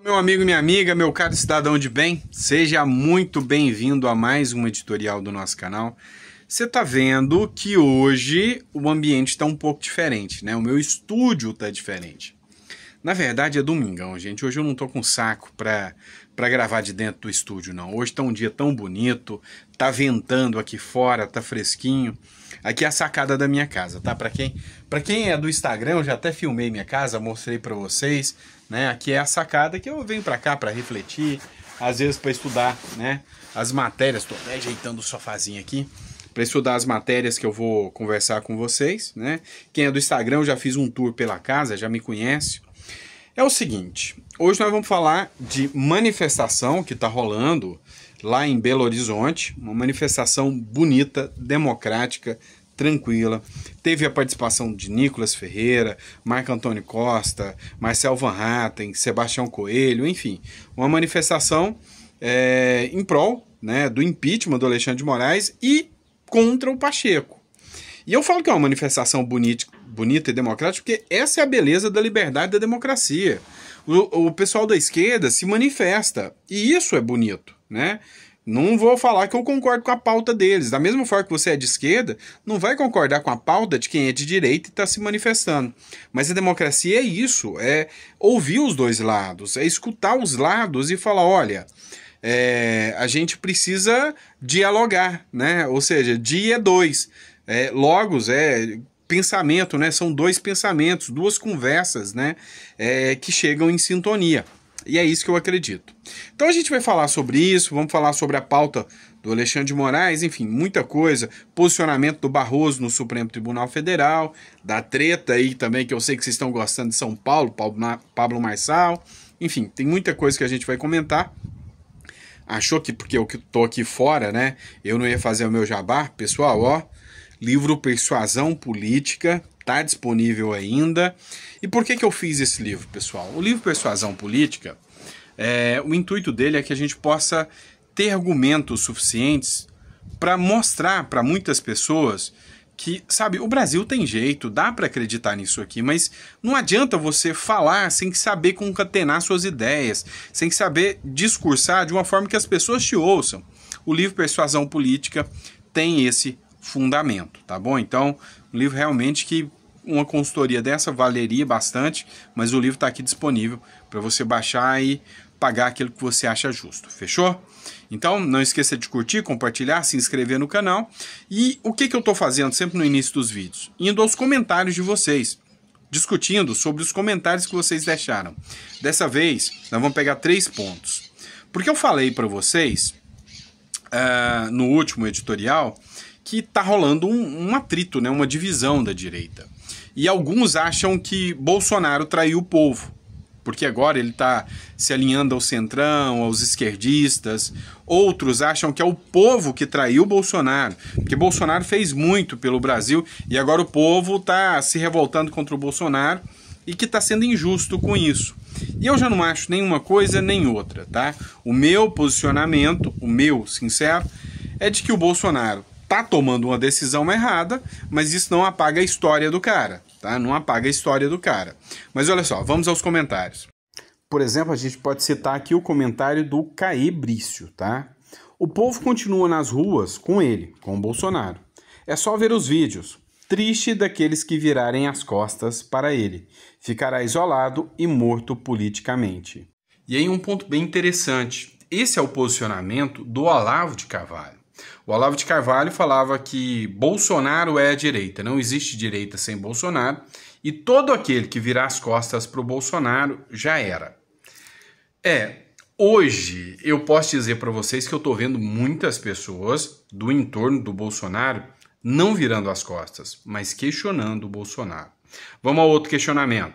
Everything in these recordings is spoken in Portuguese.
Meu amigo e minha amiga, meu caro cidadão de bem, seja muito bem-vindo a mais um editorial do nosso canal. Você está vendo que hoje o ambiente está um pouco diferente, né? O meu estúdio está diferente. Na verdade é domingão, gente. Hoje eu não estou com saco para para gravar de dentro do estúdio não. Hoje está um dia tão bonito, tá ventando aqui fora, tá fresquinho. Aqui é a sacada da minha casa, tá? Para quem para quem é do Instagram, eu já até filmei minha casa, mostrei para vocês, né? Aqui é a sacada que eu venho para cá para refletir, às vezes para estudar, né? As matérias, tô até ajeitando o sofazinho aqui para estudar as matérias que eu vou conversar com vocês, né? Quem é do Instagram, eu já fiz um tour pela casa, já me conhece. É o seguinte, hoje nós vamos falar de manifestação que está rolando lá em Belo Horizonte, uma manifestação bonita, democrática, tranquila. Teve a participação de Nicolas Ferreira, Marco Antônio Costa, Marcel Van Hatten, Sebastião Coelho, enfim, uma manifestação é, em prol né, do impeachment do Alexandre de Moraes e contra o Pacheco. E eu falo que é uma manifestação bonita, bonita e democrática, porque essa é a beleza da liberdade da democracia. O, o pessoal da esquerda se manifesta, e isso é bonito, né? Não vou falar que eu concordo com a pauta deles. Da mesma forma que você é de esquerda, não vai concordar com a pauta de quem é de direita e está se manifestando. Mas a democracia é isso: é ouvir os dois lados, é escutar os lados e falar: olha. É, a gente precisa dialogar, né? Ou seja, dia é dois. É, logos é pensamento, né? São dois pensamentos, duas conversas, né? É, que chegam em sintonia. E é isso que eu acredito. Então a gente vai falar sobre isso, vamos falar sobre a pauta do Alexandre de Moraes, enfim, muita coisa. Posicionamento do Barroso no Supremo Tribunal Federal, da treta aí também, que eu sei que vocês estão gostando de São Paulo, Pablo Marçal. Enfim, tem muita coisa que a gente vai comentar. Achou que porque eu tô aqui fora, né? Eu não ia fazer o meu jabá? Pessoal, ó, livro Persuasão Política, está disponível ainda. E por que, que eu fiz esse livro, pessoal? O livro Persuasão Política, é, o intuito dele é que a gente possa ter argumentos suficientes para mostrar para muitas pessoas que, sabe, o Brasil tem jeito, dá para acreditar nisso aqui, mas não adianta você falar sem saber concatenar suas ideias, sem saber discursar de uma forma que as pessoas te ouçam. O livro Persuasão Política tem esse fundamento, tá bom? Então, um livro realmente que uma consultoria dessa valeria bastante, mas o livro está aqui disponível para você baixar e pagar aquilo que você acha justo, fechou? Então, não esqueça de curtir, compartilhar, se inscrever no canal. E o que, que eu estou fazendo sempre no início dos vídeos? Indo aos comentários de vocês, discutindo sobre os comentários que vocês deixaram. Dessa vez, nós vamos pegar três pontos. Porque eu falei para vocês, uh, no último editorial, que está rolando um, um atrito, né, uma divisão da direita. E alguns acham que Bolsonaro traiu o povo, porque agora ele está se alinhando ao centrão, aos esquerdistas. Outros acham que é o povo que traiu Bolsonaro, porque Bolsonaro fez muito pelo Brasil e agora o povo está se revoltando contra o Bolsonaro e que está sendo injusto com isso. E eu já não acho nenhuma coisa nem outra, tá? O meu posicionamento, o meu sincero, é de que o Bolsonaro tá tomando uma decisão errada, mas isso não apaga a história do cara tá? Não apaga a história do cara. Mas olha só, vamos aos comentários. Por exemplo, a gente pode citar aqui o comentário do Caê Brício, tá? O povo continua nas ruas com ele, com o Bolsonaro. É só ver os vídeos. Triste daqueles que virarem as costas para ele. Ficará isolado e morto politicamente. E aí um ponto bem interessante. Esse é o posicionamento do Olavo de Carvalho. O Olavo de Carvalho falava que Bolsonaro é a direita, não existe direita sem Bolsonaro, e todo aquele que virar as costas para o Bolsonaro já era. É, hoje eu posso dizer para vocês que eu estou vendo muitas pessoas do entorno do Bolsonaro não virando as costas, mas questionando o Bolsonaro. Vamos a outro questionamento.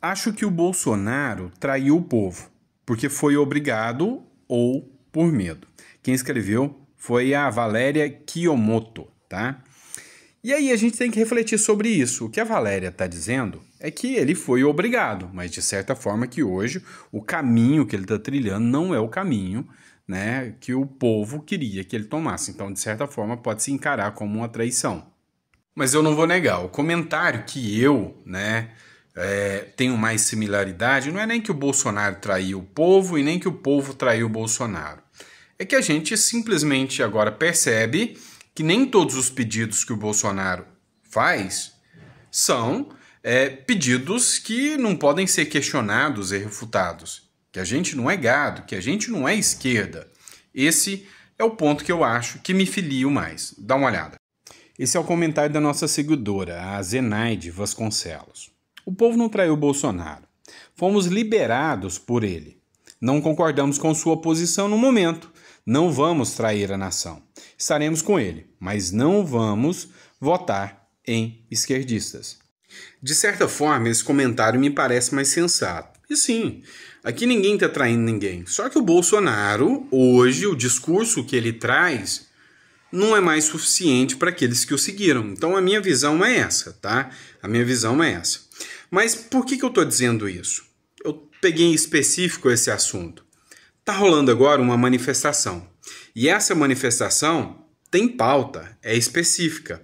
Acho que o Bolsonaro traiu o povo, porque foi obrigado ou por medo. Quem escreveu foi a Valéria Kiyomoto, tá? E aí a gente tem que refletir sobre isso. O que a Valéria está dizendo é que ele foi obrigado, mas de certa forma que hoje o caminho que ele está trilhando não é o caminho né, que o povo queria que ele tomasse. Então, de certa forma, pode se encarar como uma traição. Mas eu não vou negar, o comentário que eu né, é, tenho mais similaridade não é nem que o Bolsonaro traiu o povo e nem que o povo traiu o Bolsonaro é que a gente simplesmente agora percebe que nem todos os pedidos que o Bolsonaro faz são é, pedidos que não podem ser questionados e refutados. Que a gente não é gado, que a gente não é esquerda. Esse é o ponto que eu acho que me filio mais. Dá uma olhada. Esse é o comentário da nossa seguidora, a Zenaide Vasconcelos. O povo não traiu Bolsonaro. Fomos liberados por ele. Não concordamos com sua posição no momento, não vamos trair a nação. Estaremos com ele, mas não vamos votar em esquerdistas. De certa forma, esse comentário me parece mais sensato. E sim, aqui ninguém está traindo ninguém. Só que o Bolsonaro, hoje, o discurso que ele traz não é mais suficiente para aqueles que o seguiram. Então a minha visão é essa, tá? A minha visão é essa. Mas por que, que eu estou dizendo isso? Eu peguei em específico esse assunto. Está rolando agora uma manifestação. E essa manifestação tem pauta, é específica.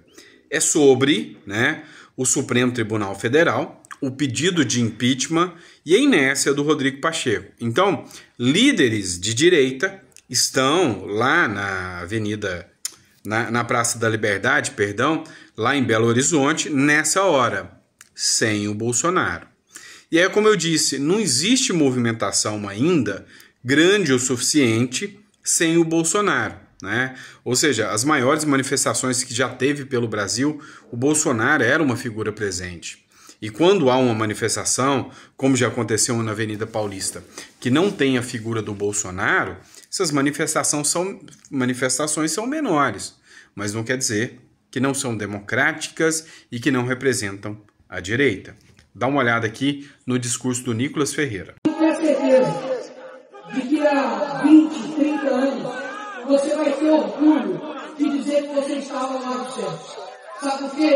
É sobre né, o Supremo Tribunal Federal, o pedido de impeachment e a inércia do Rodrigo Pacheco. Então, líderes de direita estão lá na Avenida, na, na Praça da Liberdade, perdão, lá em Belo Horizonte, nessa hora, sem o Bolsonaro. E é como eu disse, não existe movimentação ainda grande o suficiente sem o Bolsonaro. Né? Ou seja, as maiores manifestações que já teve pelo Brasil, o Bolsonaro era uma figura presente. E quando há uma manifestação, como já aconteceu na Avenida Paulista, que não tem a figura do Bolsonaro, essas manifestações são, manifestações são menores, mas não quer dizer que não são democráticas e que não representam a direita. Dá uma olhada aqui no discurso do Nicolas Ferreira daqui a 20, 30 anos, você vai ter orgulho de dizer que você estava lá no céu. Sabe por quê?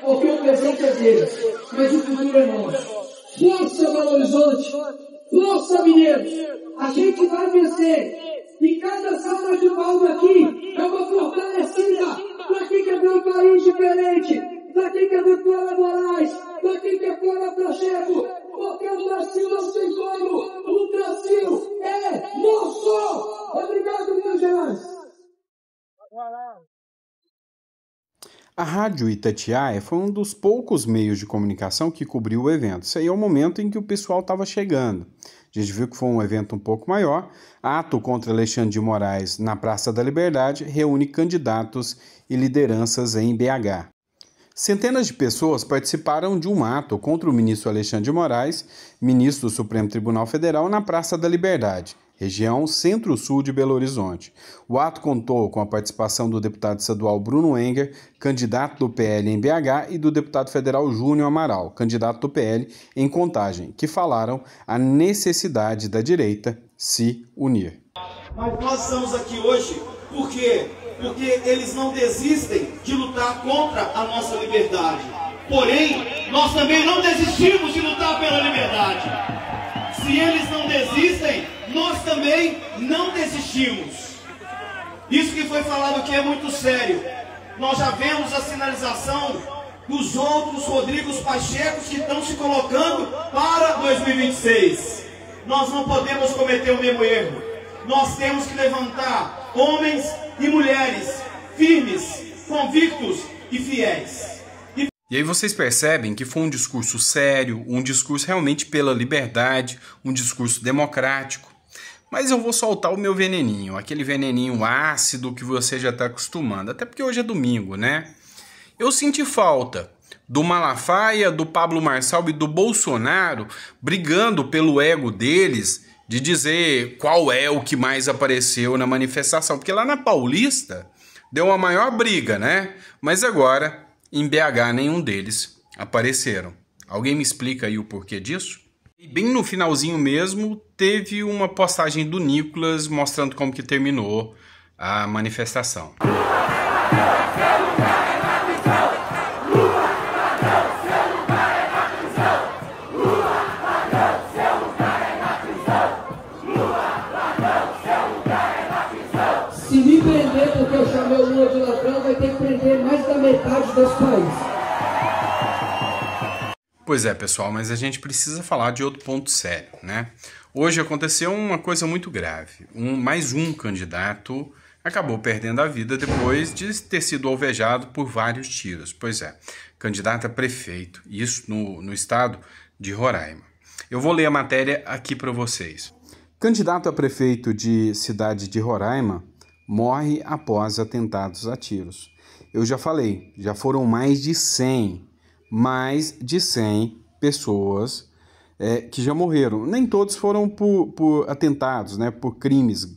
Porque o presente é deles, mas o futuro é nosso. Força Belo Horizonte, força Mineiros, a gente vai vencer. E cada sala de palma aqui é uma fortalecida para quem quer ver um país diferente, para quem quer ver Flora Moraes, para quem quer Flora Pacheco, A rádio Itatiaia foi um dos poucos meios de comunicação que cobriu o evento. Isso aí é o momento em que o pessoal estava chegando. A gente viu que foi um evento um pouco maior. Ato contra Alexandre de Moraes na Praça da Liberdade reúne candidatos e lideranças em BH. Centenas de pessoas participaram de um ato contra o ministro Alexandre de Moraes, ministro do Supremo Tribunal Federal, na Praça da Liberdade região centro-sul de Belo Horizonte. O ato contou com a participação do deputado estadual Bruno Enger, candidato do PL em BH, e do deputado federal Júnior Amaral, candidato do PL em Contagem, que falaram a necessidade da direita se unir. Mas nós estamos aqui hoje porque Porque eles não desistem de lutar contra a nossa liberdade. Porém, nós também não desistimos de lutar pela liberdade. Se eles não desistem, nós também não desistimos. Isso que foi falado aqui é muito sério. Nós já vemos a sinalização dos outros Rodrigos Pachecos que estão se colocando para 2026. Nós não podemos cometer o mesmo erro. Nós temos que levantar homens e mulheres firmes, convictos e fiéis. E aí vocês percebem que foi um discurso sério, um discurso realmente pela liberdade, um discurso democrático, mas eu vou soltar o meu veneninho, aquele veneninho ácido que você já está acostumando. até porque hoje é domingo, né? Eu senti falta do Malafaia, do Pablo Marçal e do Bolsonaro brigando pelo ego deles de dizer qual é o que mais apareceu na manifestação, porque lá na Paulista deu uma maior briga, né? Mas agora em BH nenhum deles apareceram. Alguém me explica aí o porquê disso? E bem no finalzinho mesmo, teve uma postagem do Nicolas mostrando como que terminou a manifestação. Se me prender porque eu chamei o Lula de ladrão, vai ter que prender mais da metade dos países. Pois é, pessoal, mas a gente precisa falar de outro ponto sério, né? Hoje aconteceu uma coisa muito grave. Um, mais um candidato acabou perdendo a vida depois de ter sido alvejado por vários tiros. Pois é, candidato a prefeito, isso no, no estado de Roraima. Eu vou ler a matéria aqui para vocês. Candidato a prefeito de cidade de Roraima morre após atentados a tiros. Eu já falei, já foram mais de 100 mais de 100 pessoas é, que já morreram. Nem todos foram por, por atentados, né, por crimes,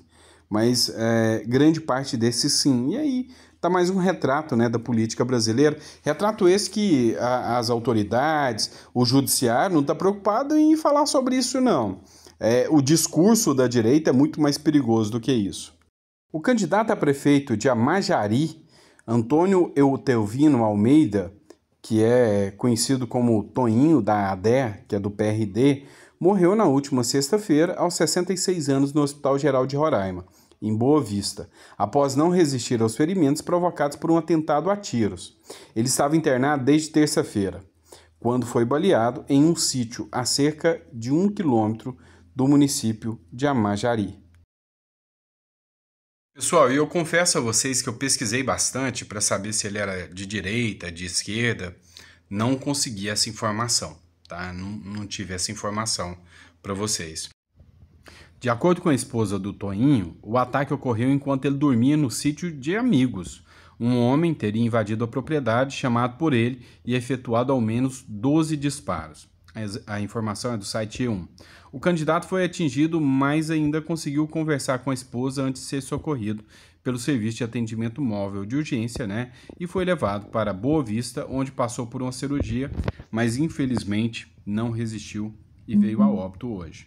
mas é, grande parte desses sim. E aí tá mais um retrato né, da política brasileira, retrato esse que a, as autoridades, o judiciário não está preocupado em falar sobre isso não. É, o discurso da direita é muito mais perigoso do que isso. O candidato a prefeito de Amajari, Antônio Eutelvino Almeida, que é conhecido como Toninho da ADE, que é do PRD, morreu na última sexta-feira aos 66 anos no Hospital Geral de Roraima, em Boa Vista, após não resistir aos ferimentos provocados por um atentado a tiros. Ele estava internado desde terça-feira, quando foi baleado em um sítio a cerca de um quilômetro do município de Amajari. Pessoal, eu confesso a vocês que eu pesquisei bastante para saber se ele era de direita, de esquerda, não consegui essa informação, tá? Não, não tive essa informação para vocês. De acordo com a esposa do Toinho, o ataque ocorreu enquanto ele dormia no sítio de amigos. Um homem teria invadido a propriedade, chamado por ele e efetuado ao menos 12 disparos. A informação é do site 1. O candidato foi atingido, mas ainda conseguiu conversar com a esposa antes de ser socorrido pelo serviço de atendimento móvel de urgência, né? E foi levado para Boa Vista, onde passou por uma cirurgia, mas infelizmente não resistiu e veio a uhum. óbito hoje.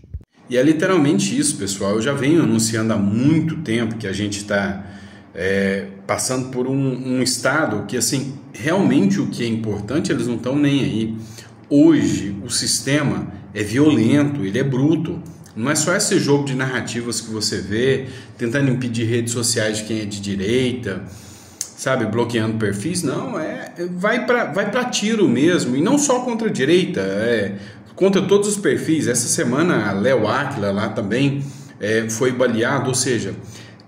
E é literalmente isso, pessoal. Eu já venho anunciando há muito tempo que a gente está é, passando por um, um estado que, assim, realmente o que é importante eles não estão nem aí hoje o sistema é violento, ele é bruto. Não é só esse jogo de narrativas que você vê, tentando impedir redes sociais de quem é de direita, sabe, bloqueando perfis. Não, é, vai para vai pra tiro mesmo. E não só contra a direita, é, contra todos os perfis. Essa semana, Léo Aquila lá também é, foi baleado, ou seja,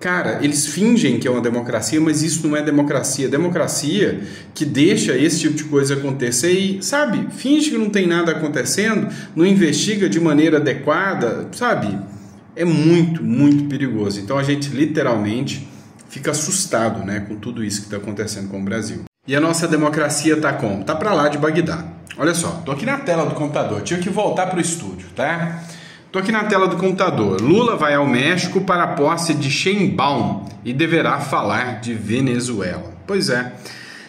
Cara, eles fingem que é uma democracia, mas isso não é democracia. É democracia que deixa esse tipo de coisa acontecer e, sabe, finge que não tem nada acontecendo, não investiga de maneira adequada, sabe? É muito, muito perigoso. Então a gente literalmente fica assustado, né, com tudo isso que está acontecendo com o Brasil. E a nossa democracia tá como? Tá para lá de Bagdá. Olha só, tô aqui na tela do computador, Tinha que voltar pro estúdio, tá? Estou aqui na tela do computador. Lula vai ao México para a posse de Sheinbaum e deverá falar de Venezuela. Pois é.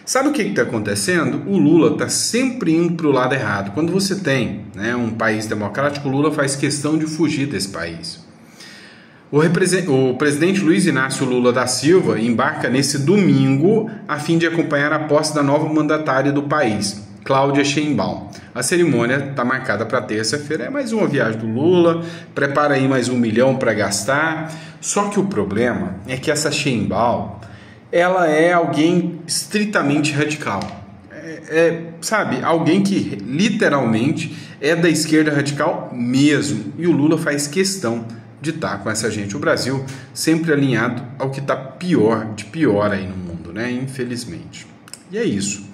Sabe o que está acontecendo? O Lula está sempre indo para o lado errado. Quando você tem né, um país democrático, o Lula faz questão de fugir desse país. O, o, presidente Luiz Inácio Lula da Silva embarca nesse domingo a fim de acompanhar a posse da nova mandatária do país. Cláudia Sheinbaum. A cerimônia está marcada para terça-feira. É mais uma viagem do Lula. Prepara aí mais um milhão para gastar. Só que o problema é que essa Sheinbaum, ela é alguém estritamente radical. É, é, sabe, alguém que literalmente é da esquerda radical mesmo. E o Lula faz questão de estar tá com essa gente. O Brasil sempre alinhado ao que está pior, de pior aí no mundo, né? Infelizmente. E é isso.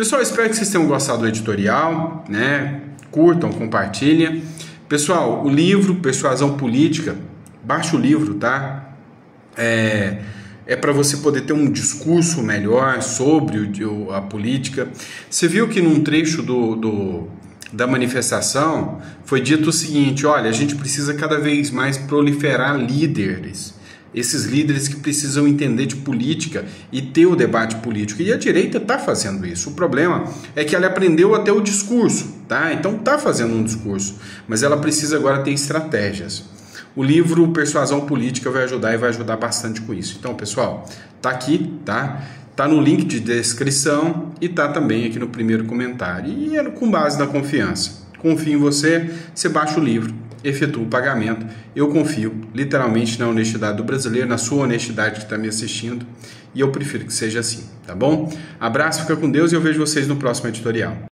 Pessoal, espero que vocês tenham gostado do editorial, né? Curtam, compartilhem. Pessoal, o livro Persuasão Política, baixa o livro, tá? É, é para você poder ter um discurso melhor sobre o, a política. Você viu que num trecho do, do, da manifestação foi dito o seguinte: olha, a gente precisa cada vez mais proliferar líderes esses líderes que precisam entender de política e ter o debate político. E a direita está fazendo isso. O problema é que ela aprendeu até o discurso, tá? Então está fazendo um discurso, mas ela precisa agora ter estratégias. O livro Persuasão Política vai ajudar e vai ajudar bastante com isso. Então, pessoal, tá aqui, tá? Tá no link de descrição e tá também aqui no primeiro comentário. E é com base na confiança. Confio em você, você baixa o livro efetua o pagamento. Eu confio literalmente na honestidade do brasileiro, na sua honestidade que está me assistindo, e eu prefiro que seja assim, tá bom? Abraço, fica com Deus e eu vejo vocês no próximo editorial.